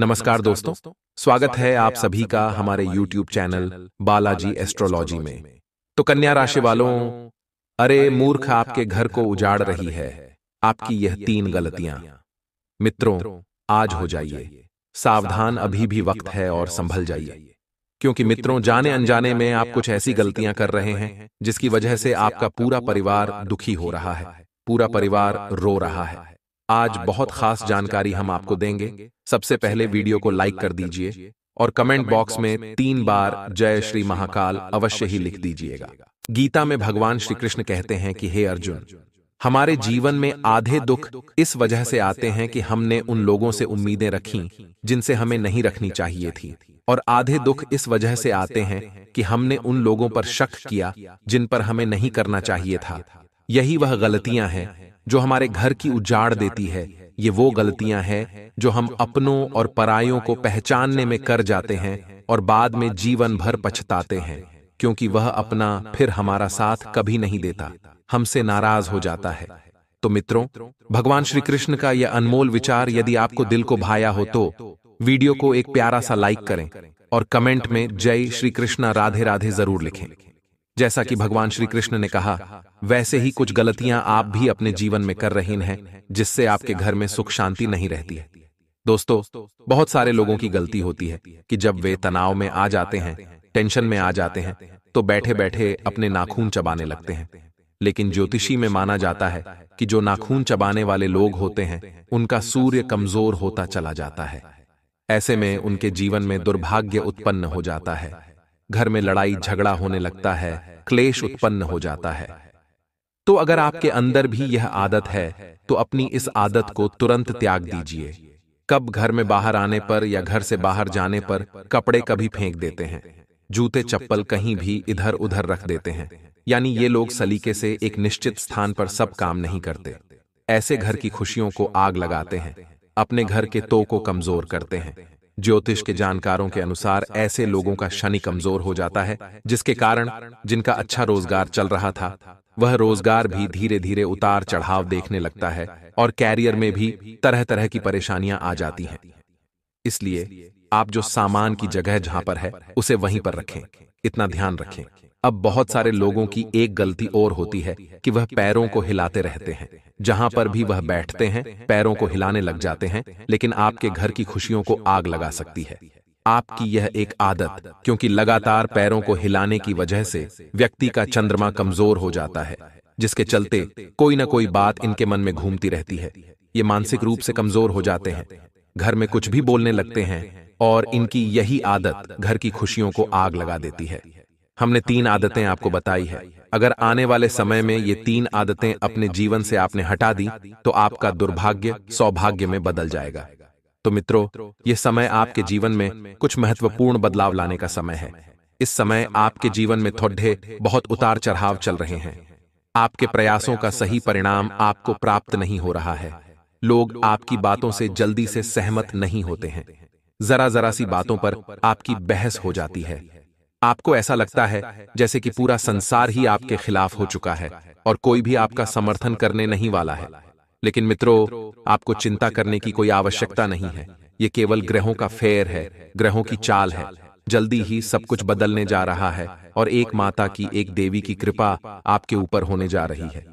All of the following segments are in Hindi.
नमस्कार दोस्तों स्वागत है आप सभी का हमारे YouTube चैनल बालाजी एस्ट्रोलॉजी में तो कन्या तो राशि वालों अरे मूर्ख आपके घर को उजाड़ रही है आपकी यह तीन गलतियां मित्रों आज हो जाइए सावधान अभी भी वक्त है और संभल जाइए क्योंकि मित्रों जाने अनजाने में आप कुछ ऐसी गलतियां कर रहे हैं जिसकी वजह से आपका पूरा परिवार दुखी हो रहा है पूरा परिवार रो रहा है आज बहुत खास जानकारी हम आपको देंगे सबसे पहले वीडियो को लाइक कर दीजिए और कमेंट बॉक्स में तीन बार जय श्री महाकाल अवश्य ही लिख दीजिएगा गीता में भगवान श्री कृष्ण कहते हैं कि हे अर्जुन हमारे जीवन में आधे दुख इस वजह से आते हैं कि हमने उन लोगों से उम्मीदें रखी जिनसे हमें नहीं रखनी चाहिए थी और आधे दुख इस वजह से आते हैं कि हमने उन लोगों पर शक किया जिन पर हमें नहीं करना चाहिए था यही वह गलतियां हैं जो हमारे घर की उजाड़ देती है ये वो गलतियां हैं जो हम अपनों और परायों को पहचानने में कर जाते हैं और बाद में जीवन भर पछताते हैं क्योंकि वह अपना फिर हमारा साथ कभी नहीं देता हमसे नाराज हो जाता है तो मित्रों भगवान श्री कृष्ण का यह अनमोल विचार यदि आपको दिल को भाया हो तो वीडियो को एक प्यारा सा लाइक करें और कमेंट में जय श्री कृष्ण राधे राधे जरूर लिखें जैसा कि भगवान श्री कृष्ण ने कहा वैसे ही कुछ गलतियां आप भी अपने जीवन में कर रही हैं जिससे आपके घर में सुख शांति नहीं रहती है दोस्तों बहुत सारे लोगों की गलती होती है कि जब वे तनाव में आ जाते हैं टेंशन में आ जाते हैं तो, तो बैठे बैठे अपने नाखून चबाने लगते हैं लेकिन ज्योतिषी में माना जाता है कि जो नाखून चबाने वाले लोग होते हैं उनका सूर्य कमजोर होता चला जाता है ऐसे में उनके जीवन में दुर्भाग्य उत्पन्न हो जाता है घर में लड़ाई झगड़ा होने लगता है क्लेश उत्पन्न हो जाता है तो, तो अगर आपके अंदर भी यह आदत है तो, तो अपनी इस आदत को तुरंत त्याग दीजिए कब घर में बाहर आने पर या घर से बाहर जाने पर कपड़े कभी फेंक देते हैं जूते चप्पल कहीं भी इधर उधर रख देते हैं यानी ये लोग सलीके से एक निश्चित स्थान पर सब काम नहीं करते ऐसे घर की खुशियों को आग लगाते हैं अपने घर के तो को तो कमजोर करते हैं ज्योतिष के जानकारों के अनुसार ऐसे लोगों का शनि कमजोर हो जाता है जिसके कारण जिनका अच्छा रोजगार चल रहा था वह रोजगार भी धीरे धीरे उतार चढ़ाव देखने लगता है और कैरियर में भी तरह तरह की परेशानियां आ जाती हैं इसलिए आप जो सामान की जगह जहां पर है उसे वहीं पर रखें इतना ध्यान रखें अब बहुत सारे लोगों की एक गलती और होती है कि वह पैरों को हिलाते रहते हैं जहां पर भी वह बैठते हैं पैरों को हिलाने लग जाते हैं लेकिन आपके घर की खुशियों को आग लगा सकती है आपकी यह एक आदत क्योंकि लगातार पैरों को हिलाने की वजह से व्यक्ति का चंद्रमा कमजोर हो जाता है जिसके चलते कोई ना कोई बात इनके मन में घूमती रहती है ये मानसिक रूप से कमजोर हो जाते हैं घर में कुछ भी बोलने लगते हैं और इनकी यही आदत घर की खुशियों को आग लगा देती है हमने तीन आदतें आपको बताई है अगर आने वाले समय में ये तीन आदतें अपने जीवन से आपने हटा दी तो आपका दुर्भाग्य सौभाग्य में बदल जाएगा तो मित्रों ये समय आपके जीवन में कुछ महत्वपूर्ण बदलाव लाने का समय है इस समय आपके जीवन में थोड़े बहुत उतार चढ़ाव चल रहे हैं आपके प्रयासों का सही परिणाम आपको प्राप्त नहीं हो रहा है लोग आपकी बातों से जल्दी से सहमत नहीं होते हैं जरा जरा सी बातों पर आपकी बहस हो जाती है आपको ऐसा लगता है जैसे कि पूरा संसार ही आपके खिलाफ हो चुका है और कोई भी आपका समर्थन करने नहीं वाला है लेकिन मित्रों आपको चिंता करने की कोई आवश्यकता नहीं है ये केवल ग्रहों का फेर है ग्रहों की चाल है जल्दी ही सब कुछ बदलने जा रहा है और एक माता की एक देवी की कृपा आपके ऊपर होने जा रही है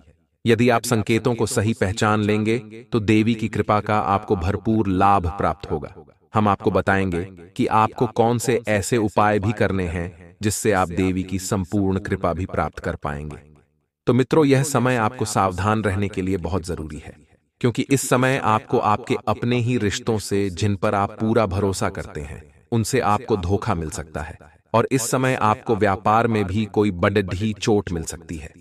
यदि आप संकेतों को सही पहचान लेंगे तो देवी की कृपा का आपको भरपूर लाभ प्राप्त होगा हम आपको बताएंगे कि आपको कौन से ऐसे उपाय भी करने हैं जिससे आप देवी की संपूर्ण कृपा भी प्राप्त कर पाएंगे तो मित्रों यह तो समय आपको सावधान रहने के लिए बहुत जरूरी है क्योंकि इस समय आपको आपके अपने ही रिश्तों से जिन पर आप पूरा भरोसा करते हैं उनसे आपको धोखा मिल सकता है और इस समय आपको व्यापार में भी कोई बडढ़ी चोट मिल सकती है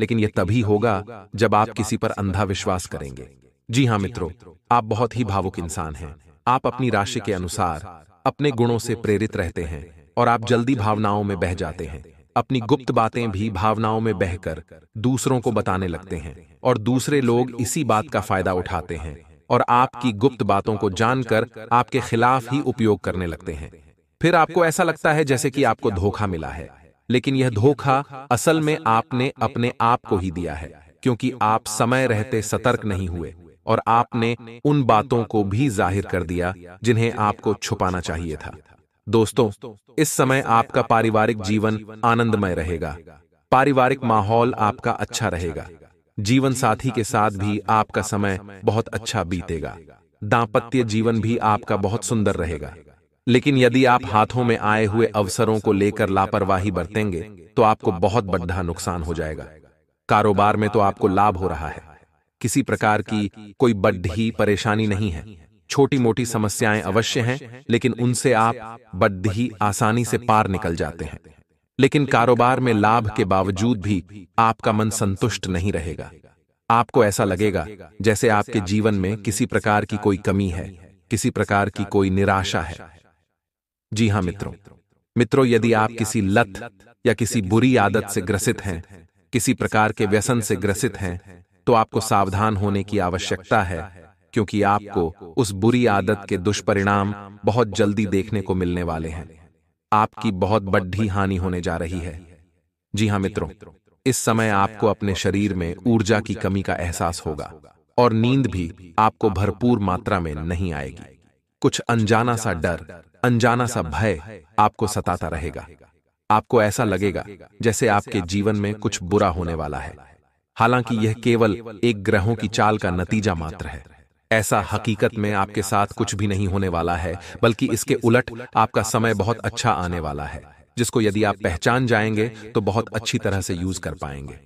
लेकिन यह तभी होगा जब आप किसी पर अंधा विश्वास करेंगे जी हाँ मित्रों आप बहुत ही भावुक इंसान हैं आप अपनी राशि के अनुसार अपने गुणों से प्रेरित रहते हैं और आप जल्दी भावनाओं में बह जाते हैं अपनी गुप्त बातें भी भावनाओं में बहकर दूसरों को बताने लगते हैं और दूसरे लोग इसी बात का फायदा उठाते हैं और आपकी गुप्त बातों को जानकर आपके खिलाफ ही उपयोग करने लगते हैं फिर आपको ऐसा लगता है जैसे कि आपको धोखा मिला है लेकिन यह धोखा असल में आपने अपने आप को ही दिया है क्योंकि आप समय रहते सतर्क नहीं हुए और आपने उन बातों को भी जाहिर कर दिया जिन्हें आपको छुपाना चाहिए था दोस्तों इस समय आपका पारिवारिक जीवन आनंदमय रहेगा पारिवारिक माहौल आपका अच्छा, अच्छा रहेगा जीवन साथी के साथ भी आपका समय बहुत अच्छा, अच्छा बीतेगा दाम्पत्य जीवन भी आपका बहुत सुंदर रहेगा लेकिन यदि आप हाथों में आए हुए अवसरों को लेकर लापरवाही बरतेंगे तो आपको तो बहुत बड़ा नुकसान हो जाएगा कारोबार में तो आपको तो लाभ हो रहा है किसी प्रकार की कोई बड्ढी परेशानी नहीं है छोटी मोटी समस्याएं अवश्य हैं लेकिन उनसे आप बड्ढी आसानी से पार निकल जाते हैं लेकिन कारोबार में लाभ के बावजूद भी आपका मन संतुष्ट नहीं रहेगा आपको ऐसा लगेगा जैसे आपके जीवन में किसी प्रकार की कोई कमी है किसी प्रकार की कोई निराशा है जी हाँ मित्रों मित्रों यदि आप किसी लत या किसी बुरी आदत से ग्रसित हैं किसी प्रकार के व्यसन से ग्रसित हैं तो आपको सावधान होने की आवश्यकता है क्योंकि आपको उस बुरी आदत के दुष्परिणाम बहुत जल्दी देखने को मिलने वाले हैं आपकी बहुत बड्ढी हानि होने जा रही है जी हाँ मित्रों इस समय आपको अपने शरीर में ऊर्जा की कमी का एहसास होगा और नींद भी आपको भरपूर मात्रा में नहीं आएगी कुछ अनजाना सा डर अनजाना सा भय आपको सताता रहेगा आपको ऐसा लगेगा जैसे आपके जीवन में कुछ बुरा होने वाला है हालांकि यह केवल एक ग्रहों की चाल का नतीजा मात्र है ऐसा हकीकत में आपके साथ कुछ भी नहीं होने वाला है बल्कि इसके उलट आपका समय बहुत अच्छा आने वाला है जिसको यदि आप पहचान जाएंगे तो बहुत अच्छी तरह से यूज कर पाएंगे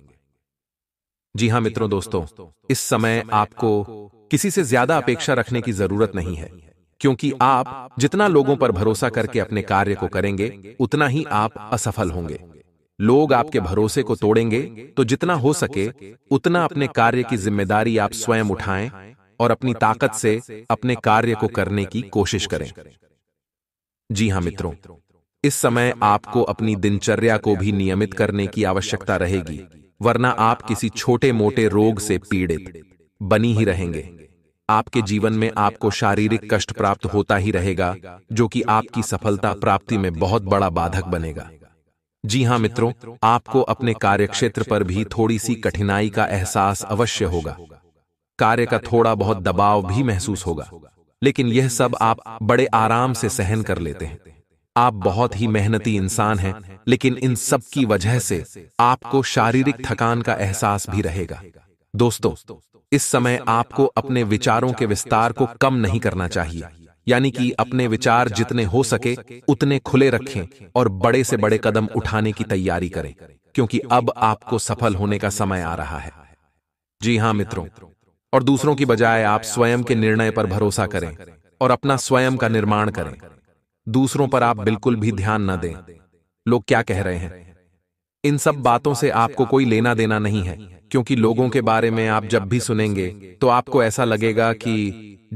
जी हाँ मित्रों दोस्तों इस समय आपको किसी से ज्यादा अपेक्षा रखने की जरूरत नहीं है क्योंकि आप जितना लोगों पर भरोसा करके अपने कार्य को करेंगे उतना ही आप असफल होंगे लोग आपके भरोसे को तोड़ेंगे तो जितना हो सके उतना अपने कार्य की जिम्मेदारी आप स्वयं उठाएं और अपनी ताकत से अपने कार्य को करने की कोशिश करें जी हां हाँ, मित्रों इस समय आपको अपनी दिनचर्या को भी नियमित करने की आवश्यकता रहेगी वरना आप किसी छोटे मोटे रोग से पीड़ित बनी ही रहेंगे आपके जीवन में आपको शारीरिक कष्ट प्राप्त होता ही रहेगा जो कि आपकी सफलता प्राप्ति में बहुत बड़ा बाधक बनेगा जी हाँ मित्रों आपको अपने कार्यक्षेत्र पर भी थोड़ी सी कठिनाई का एहसास अवश्य होगा कार्य का थोड़ा बहुत दबाव भी महसूस होगा लेकिन यह सब आप बड़े आराम से सहन कर लेते हैं आप बहुत ही मेहनती इंसान हैं लेकिन इन सब की वजह से आपको शारीरिक थकान का एहसास भी रहेगा दोस्तों इस समय आपको अपने विचारों के विस्तार को कम नहीं करना चाहिए यानी कि अपने विचार जितने हो सके उतने खुले रखें और बड़े से बड़े कदम उठाने की तैयारी करें क्योंकि अब आपको सफल होने का समय आ रहा है जी हां मित्रों और दूसरों की बजाय आप स्वयं के निर्णय पर भरोसा करें और अपना स्वयं का निर्माण करें दूसरों पर आप बिल्कुल भी ध्यान न दें लोग क्या कह रहे हैं इन सब बातों से आपको कोई लेना देना नहीं है क्योंकि लोगों के बारे में आप जब भी सुनेंगे तो, तो आपको ऐसा लगेगा कि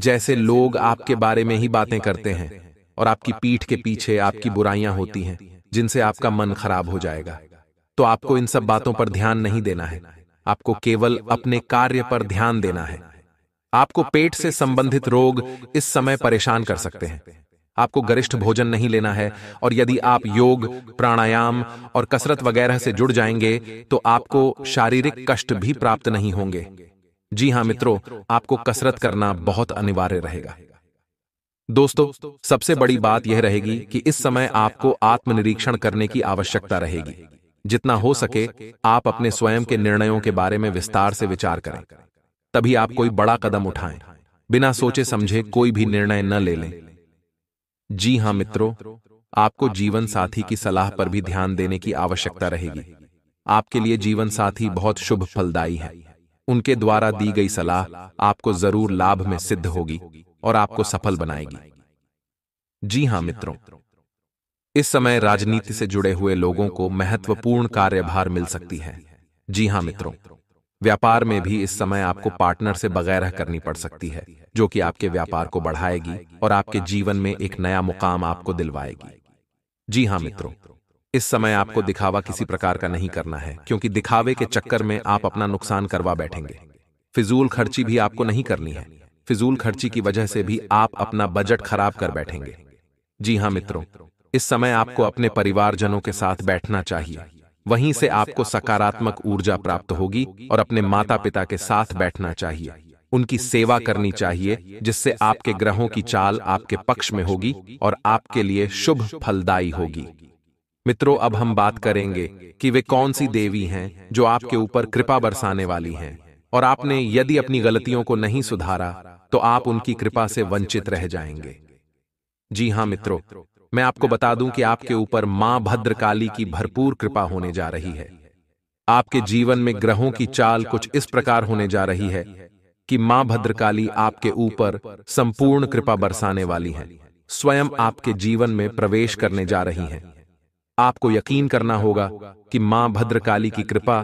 जैसे लोग आपके बारे में ही बातें करते हैं और आपकी पीठ के पीछे आपकी बुराइयां होती हैं जिनसे आपका मन खराब हो जाएगा तो, तो आपको इन सब बातों पर ध्यान नहीं देना है आपको केवल अपने कार्य पर ध्यान देना है आपको पेट से संबंधित रोग इस समय परेशान कर सकते हैं आपको गरिष्ठ भोजन नहीं लेना है और यदि आप योग प्राणायाम और कसरत वगैरह से जुड़ जाएंगे तो आपको शारीरिक कष्ट भी प्राप्त नहीं होंगे जी हाँ मित्रों आपको कसरत करना बहुत अनिवार्य रहेगा दोस्तों सबसे बड़ी बात यह रहेगी कि इस समय आपको आत्मनिरीक्षण करने की आवश्यकता रहेगी जितना हो सके आप अपने स्वयं के निर्णयों के बारे में विस्तार से विचार करें तभी आप कोई बड़ा कदम उठाएं बिना सोचे समझे कोई भी निर्णय न ले लें जी हाँ मित्रों आपको जीवन साथी की सलाह पर भी ध्यान देने की आवश्यकता रहेगी आपके लिए जीवन साथी बहुत शुभ फलदायी है उनके द्वारा दी गई सलाह आपको जरूर लाभ में सिद्ध होगी और आपको सफल बनाएगी जी हाँ, हाँ मित्रों इस समय राजनीति से जुड़े हुए लोगों को महत्वपूर्ण कार्यभार मिल सकती है जी हाँ, हाँ मित्रों व्यापार में भी इस समय आपको पार्टनर से बगैर करनी पड़ सकती है जो कि आपके व्यापार को बढ़ाएगी और आपके जीवन में एक नया मुकाम आपको दिलवाएगी जी हाँ मित्रों इस समय आपको दिखावा किसी प्रकार का नहीं करना है क्योंकि दिखावे के चक्कर में आप अपना नुकसान करवा बैठेंगे फिजूल खर्ची भी आपको नहीं करनी है फिजूल खर्ची की वजह से भी आप अपना बजट खराब कर बैठेंगे जी हाँ मित्रों इस समय आपको अपने परिवारजनों के साथ बैठना चाहिए वहीं से आपको सकारात्मक ऊर्जा प्राप्त होगी और अपने माता पिता के साथ बैठना चाहिए उनकी सेवा करनी चाहिए जिससे आपके ग्रहों की चाल आपके पक्ष में होगी और आपके लिए शुभ फलदायी होगी मित्रों अब हम बात करेंगे कि वे कौन सी देवी हैं जो आपके ऊपर कृपा बरसाने वाली हैं और आपने यदि अपनी गलतियों को नहीं सुधारा तो, तो आप उनकी कृपा से वंचित रह जाएंगे जी हाँ, हाँ मित्रों मैं आपको बता दूं कि आपके ऊपर मां भद्रकाली की भरपूर कृपा होने जा रही है आपके जीवन में ग्रहों की चाल कुछ इस प्रकार होने जा रही है कि मां भद्रकाली आपके ऊपर संपूर्ण कृपा बरसाने वाली हैं स्वयं आपके जीवन में प्रवेश करने जा रही हैं आपको यकीन करना होगा कि मां भद्रकाली की कृपा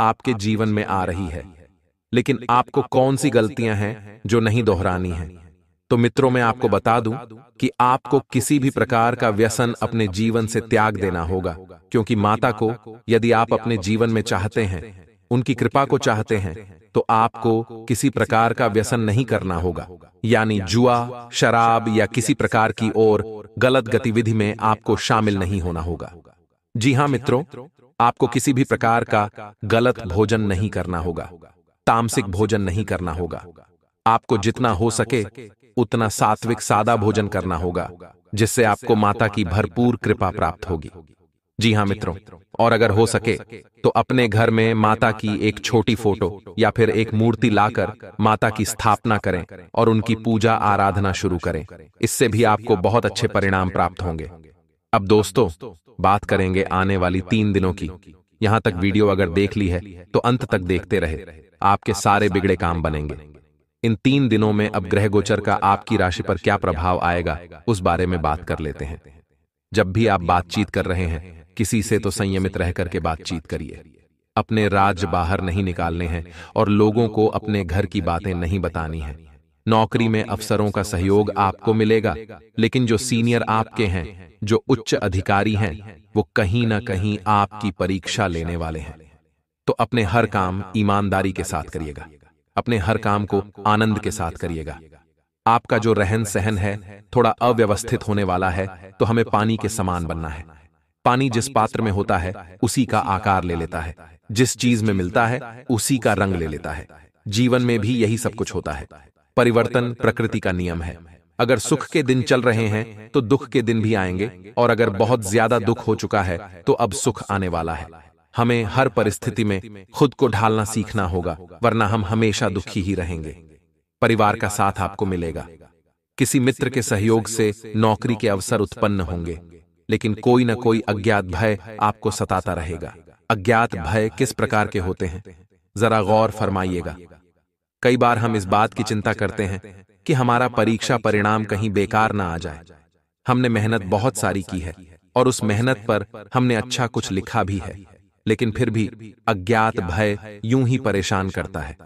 आपके जीवन में आ रही है लेकिन आपको कौन सी गलतियां हैं जो नहीं दोहरानी हैं तो मित्रों मैं आपको बता दूं कि आपको किसी भी प्रकार का व्यसन अपने जीवन से त्याग देना होगा क्योंकि माता को यदि आप अपने जीवन में चाहते हैं उनकी कृपा को चाहते हैं तो, तो आपको किसी प्रकार का व्यसन नहीं करना होगा यानी जुआ शराब या किसी प्रकार की ओर गलत गतिविधि में आपको शामिल नहीं होना होगा जी हाँ, हाँ मित्रों आपको किसी भी प्रकार का गलत भोजन नहीं करना होगा तामसिक भोजन नहीं करना होगा आपको जितना हो सके उतना सात्विक सादा भोजन करना होगा जिससे आपको माता की भरपूर कृपा प्राप्त होगी जी हाँ, हाँ मित्रों और अगर हो सके तो अपने तो घर में माता की एक छोटी फोटो या फिर एक मूर्ति लाकर माता की स्थापना करें और उनकी पूजा आराधना शुरू करें इससे भी आपको बहुत अच्छे परिणाम प्राप्त होंगे अब दोस्तों बात करेंगे आने वाली तीन दिनों की यहां तक वीडियो अगर देख ली है तो अंत तो तक देखते रहे आपके सारे बिगड़े काम बनेंगे इन तीन दिनों में अब ग्रह गोचर का आपकी राशि पर क्या प्रभाव आएगा उस बारे में बात कर लेते हैं जब भी आप बातचीत कर रहे हैं किसी तो से तो संयमित रह करके बातचीत करिए अपने राज बाहर नहीं निकालने हैं और लोगों को अपने घर की बातें नहीं बतानी है नौकरी में अफसरों का सहयोग आपको मिलेगा लेकिन जो सीनियर आपके हैं जो उच्च अधिकारी हैं वो कहीं ना कहीं आपकी परीक्षा लेने वाले हैं तो अपने हर काम ईमानदारी के साथ करिएगा अपने हर काम को आनंद के साथ करिएगा आपका जो रहन सहन है थोड़ा अव्यवस्थित होने वाला है तो हमें तो पानी के समान बनना है पानी जिस पात्र में होता है उसी का आकार ले लेता है जिस चीज में मिलता है उसी का रंग ले लेता है जीवन में भी यही सब कुछ होता है परिवर्तन प्रकृति का नियम है अगर सुख के दिन चल रहे हैं तो दुख तो के दिन भी आएंगे और अगर बहुत ज्यादा दुख हो चुका है तो, तो अब सुख आने वाला है हमें हर परिस्थिति में खुद को ढालना सीखना होगा वरना हम हमेशा दुखी ही रहेंगे परिवार का साथ आपको मिलेगा किसी मित्र के सहयोग से नौकरी के अवसर उत्पन्न होंगे लेकिन कोई ना कोई अज्ञात भय आपको सताता रहेगा अज्ञात भय किस प्रकार के होते हैं जरा गौर फरमाइएगा कई बार हम इस बात की चिंता करते हैं कि हमारा परीक्षा परिणाम कहीं बेकार ना आ जाए हमने मेहनत बहुत सारी की है और उस मेहनत पर हमने अच्छा कुछ लिखा भी है लेकिन फिर भी अज्ञात भय यूं ही परेशान करता है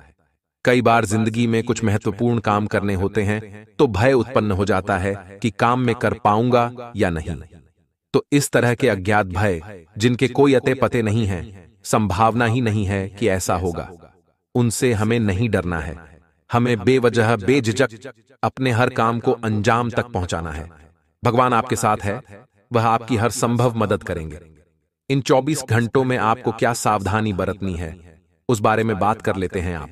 कई बार जिंदगी में कुछ महत्वपूर्ण काम करने होते हैं तो, तो भय उत्पन्न हो जाता है कि काम में कर पाऊंगा या नहीं तो इस तरह के अज्ञात भय जिनके कोई अते पते नहीं है संभावना ही नहीं है कि ऐसा होगा उनसे हमें नहीं डरना है हमें बेवजह बेझिझक अपने हर काम को अंजाम तक पहुंचाना है भगवान आपके साथ है वह आपकी हर संभव मदद करेंगे इन 24 घंटों में आपको क्या सावधानी बरतनी है उस बारे में बात कर लेते हैं आप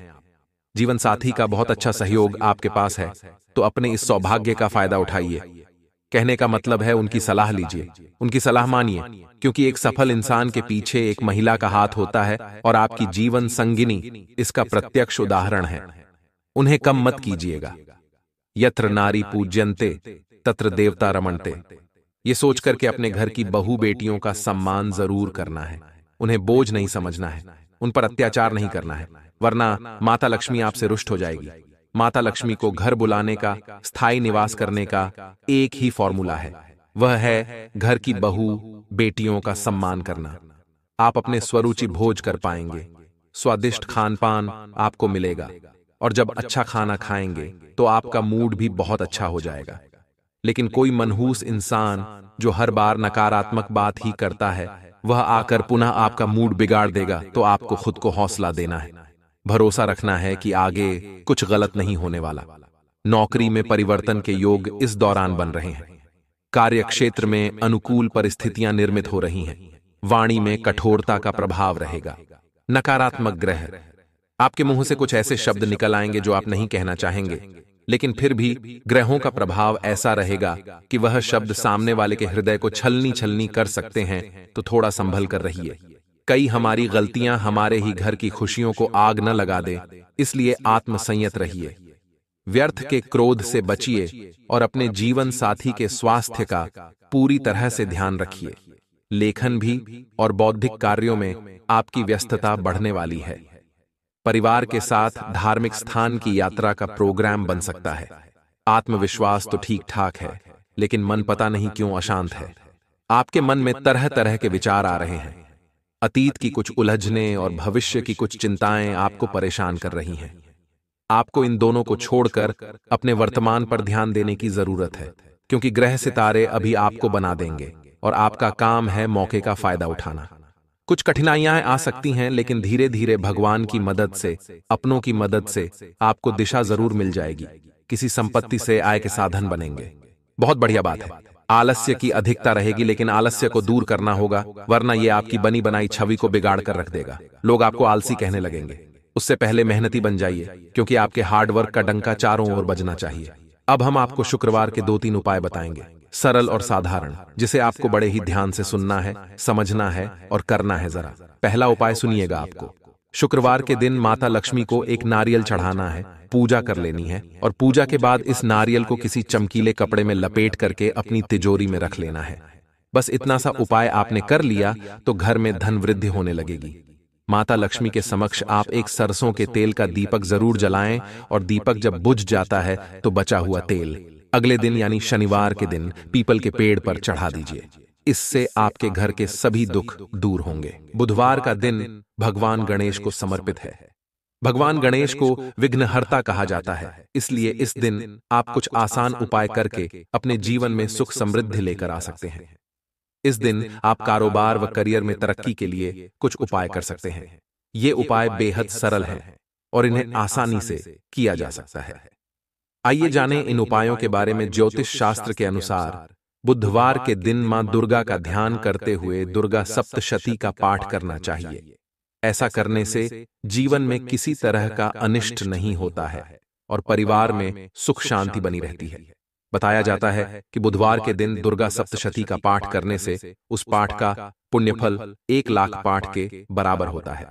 जीवन साथी का बहुत अच्छा सहयोग आपके पास है तो अपने इस सौभाग्य का फायदा उठाइए कहने का मतलब है उनकी सलाह लीजिए उनकी सलाह मानिए क्योंकि एक सफल इंसान के पीछे एक महिला का हाथ होता है और आपकी जीवन संगिनी इसका प्रत्यक्ष उदाहरण है उन्हें कम मत कीजिएगा यत्र नारी पूज्यंते तत्र देवता रमणते ये सोच करके अपने घर की बहु बेटियों का सम्मान जरूर करना है उन्हें बोझ नहीं समझना है उन पर अत्याचार नहीं करना है वरना माता लक्ष्मी आपसे रुष्ट हो जाएगी माता लक्ष्मी को घर बुलाने का स्थायी निवास करने का एक ही फॉर्मूला है वह है घर की बहू बेटियों का सम्मान करना आप अपने स्वरुचि भोज कर पाएंगे स्वादिष्ट खान पान आपको मिलेगा और जब अच्छा, अच्छा खाना खाएंगे तो, तो आपका मूड भी बहुत अच्छा हो जाएगा लेकिन कोई मनहूस इंसान जो हर बार नकारात्मक बात ही करता है वह आकर पुनः आपका मूड बिगाड़ देगा तो आपको खुद को हौसला देना है भरोसा रखना है कि आगे कुछ गलत नहीं होने वाला नौकरी में परिवर्तन के योग इस दौरान बन रहे हैं कार्य क्षेत्र में अनुकूल परिस्थितियां निर्मित हो रही हैं वाणी में कठोरता का प्रभाव रहेगा नकारात्मक ग्रह आपके मुंह से कुछ ऐसे शब्द निकल आएंगे जो आप नहीं कहना चाहेंगे लेकिन फिर भी ग्रहों का प्रभाव ऐसा रहेगा कि वह शब्द सामने वाले के हृदय को छलनी छलनी कर सकते हैं तो थोड़ा संभल कर रहिए कई हमारी गलतियां हमारे ही घर की खुशियों को आग न लगा दे इसलिए आत्मसंयत रहिए व्यर्थ के क्रोध से बचिए और अपने जीवन साथी के स्वास्थ्य का पूरी तरह से ध्यान रखिए लेखन भी और बौद्धिक कार्यों में आपकी व्यस्तता बढ़ने वाली है परिवार के साथ धार्मिक स्थान की यात्रा का प्रोग्राम बन सकता है आत्मविश्वास तो ठीक ठाक है लेकिन मन पता नहीं क्यों अशांत है आपके मन में तरह तरह के विचार आ रहे हैं अतीत की कुछ उलझने और भविष्य की कुछ चिंताएं आपको परेशान कर रही हैं आपको इन दोनों को छोड़कर अपने वर्तमान पर ध्यान देने की जरूरत है क्योंकि ग्रह सितारे अभी आपको बना देंगे और आपका काम है मौके का फायदा उठाना कुछ कठिनाइयां आ सकती हैं लेकिन धीरे धीरे भगवान की मदद से अपनों की मदद से आपको दिशा जरूर मिल जाएगी किसी संपत्ति से आय के साधन बनेंगे बहुत बढ़िया बात है आलस्य की अधिकता रहेगी लेकिन आलस्य को दूर करना होगा वरना ये आपकी बनी बनाई छवि को बिगाड़ कर रख देगा लोग आपको आलसी कहने लगेंगे उससे पहले मेहनती बन जाइए क्योंकि आपके हार्डवर्क का डंका चारों ओर बजना चाहिए अब हम आपको शुक्रवार के दो तीन उपाय बताएंगे सरल और साधारण जिसे आपको बड़े ही ध्यान से सुनना है समझना है और करना है जरा पहला उपाय सुनिएगा आपको शुक्रवार के दिन माता लक्ष्मी को एक नारियल चढ़ाना है पूजा कर लेनी है और पूजा के बाद इस नारियल को किसी चमकीले कपड़े में लपेट करके अपनी तिजोरी में रख लेना है बस इतना सा उपाय आपने कर लिया तो घर में धन वृद्धि होने लगेगी माता लक्ष्मी के समक्ष आप एक सरसों के तेल का दीपक जरूर जलाएं और दीपक जब बुझ जाता है तो बचा हुआ तेल अगले दिन यानी शनिवार के दिन पीपल के पेड़ पर चढ़ा दीजिए इससे आपके घर के सभी दुख दूर होंगे बुधवार का दिन भगवान गणेश को समर्पित है भगवान गणेश को विघ्नहर्ता कहा जाता है इसलिए इस दिन आप कुछ आसान उपाय करके अपने जीवन में सुख समृद्धि लेकर आ सकते हैं इस दिन आप कारोबार व करियर में तरक्की के लिए कुछ उपाय कर सकते हैं ये उपाय बेहद सरल हैं और इन्हें आसानी से किया जा सकता है आइए जाने इन उपायों के बारे में ज्योतिष शास्त्र के अनुसार बुधवार के दिन मां दुर्गा का ध्यान करते हुए दुर्गा सप्तशती का पाठ करना चाहिए ऐसा करने से जीवन में किसी तरह का अनिष्ट नहीं होता है और परिवार में सुख शांति बनी रहती है बताया जाता है कि बुधवार के दिन दुर्गा सप्तशती का पाठ करने से उस पाठ का पुण्यफल एक लाख पाठ के बराबर होता है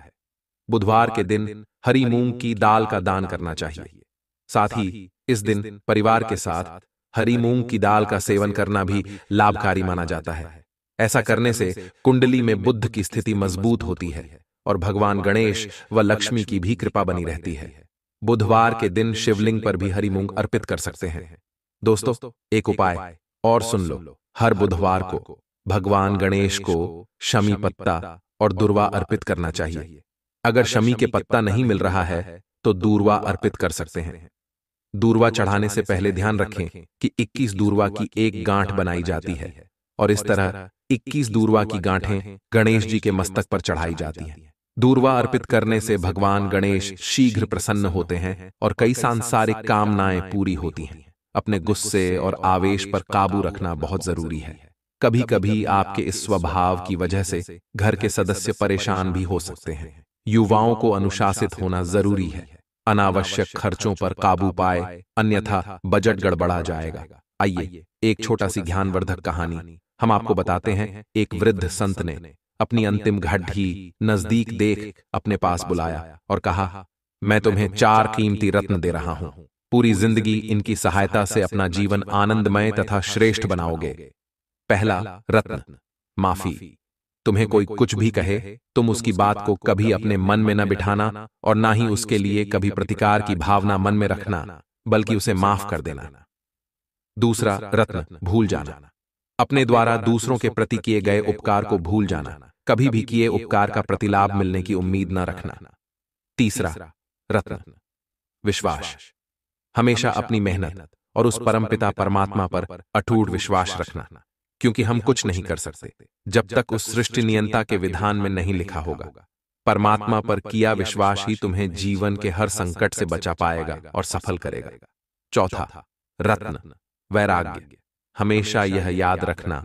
बुधवार के दिन हरी मूंग की दाल का दान करना चाहिए साथ ही इस दिन परिवार के साथ हरी मूंग की दाल का सेवन करना भी लाभकारी माना जाता है ऐसा करने से कुंडली में बुद्ध की स्थिति मजबूत होती है और भगवान गणेश व लक्ष्मी की भी कृपा बनी रहती है बुधवार के दिन शिवलिंग पर भी हरी मूंग अर्पित कर सकते हैं दोस्तों एक उपाय और सुन लो हर बुधवार को भगवान गणेश को शमी पत्ता और दुर्वा अर्पित करना चाहिए अगर शमी के पत्ता नहीं मिल रहा है तो दूरवा अर्पित कर सकते हैं दूरवा चढ़ाने से पहले ध्यान रखें कि 21 दूरवा की एक गांठ बनाई जाती है और इस तरह 21 दूरवा की गांठें गणेश जी के मस्तक पर चढ़ाई जाती हैं दूरवा अर्पित करने से भगवान गणेश शीघ्र प्रसन्न होते हैं और कई सांसारिक कामनाएं पूरी होती हैं अपने गुस्से और आवेश पर काबू रखना बहुत जरूरी है कभी कभी आपके इस स्वभाव की वजह से घर के सदस्य परेशान भी हो सकते हैं युवाओं को अनुशासित होना जरूरी है अनावश्यक खर्चों पर काबू पाए अन्यथा बजट गड़बड़ा जाएगा आइए एक छोटा सी ध्यानवर्धक कहानी हम आपको बताते हैं एक वृद्ध संत ने अपनी अंतिम घड्ढी नजदीक देख अपने पास बुलाया और कहा मैं तुम्हें चार कीमती रत्न दे रहा हूं पूरी जिंदगी इनकी सहायता से अपना जीवन आनंदमय तथा श्रेष्ठ बनाओगे पहला रत्न माफी तुम्हें कोई कुछ भी कहे तुम उसकी बात को कभी अपने मन में न बिठाना और ना ही उसके लिए कभी प्रतिकार की भावना मन में रखना बल्कि उसे माफ कर देना दूसरा रत्न भूल जाना अपने द्वारा दूसरों के प्रति किए गए उपकार को भूल जाना कभी भी किए उपकार का प्रतिलाभ मिलने की उम्मीद न रखना तीसरा रत्न विश्वास हमेशा अपनी मेहनत और उस परमपिता परमात्मा पर अटूट विश्वास रखना क्योंकि हम कुछ नहीं कर सकते जब तक उस सृष्टि नियंता के विधान में नहीं लिखा होगा परमात्मा पर किया विश्वास ही तुम्हें जीवन के हर संकट से बचा पाएगा और सफल करेगा चौथा रत्न वैराग्य हमेशा यह याद रखना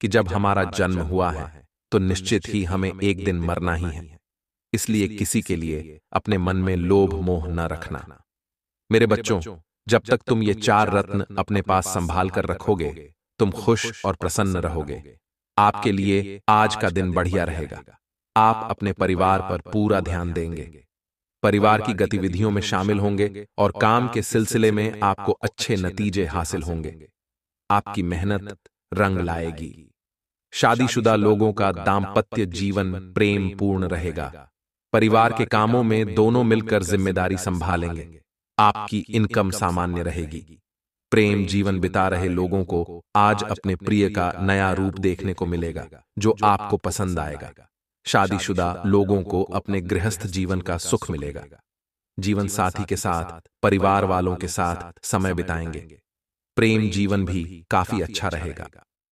कि जब हमारा जन्म हुआ है तो, तो निश्चित ही हमें एक दिन मरना ही है इसलिए किसी के लिए अपने मन में लोभ मोह न रखना मेरे बच्चों जब तक तुम ये चार रत्न अपने पास संभाल कर रखोगे तुम खुश और प्रसन्न रहोगे आपके लिए आज का दिन बढ़िया रहेगा आप अपने परिवार पर पूरा ध्यान देंगे परिवार की गतिविधियों में शामिल होंगे और काम के सिलसिले में आपको अच्छे नतीजे हासिल होंगे आपकी मेहनत रंग लाएगी शादीशुदा लोगों का दाम्पत्य जीवन प्रेम पूर्ण रहेगा परिवार के कामों में दोनों मिलकर जिम्मेदारी संभालेंगे आपकी इनकम सामान्य रहेगी प्रेम जीवन बिता रहे लोगों को आज अपने प्रिय का नया रूप देखने को मिलेगा जो आपको पसंद आएगा शादीशुदा लोगों को अपने गृहस्थ जीवन का सुख मिलेगा जीवन साथी के साथ परिवार वालों के साथ समय बिताएंगे प्रेम जीवन भी काफी अच्छा रहेगा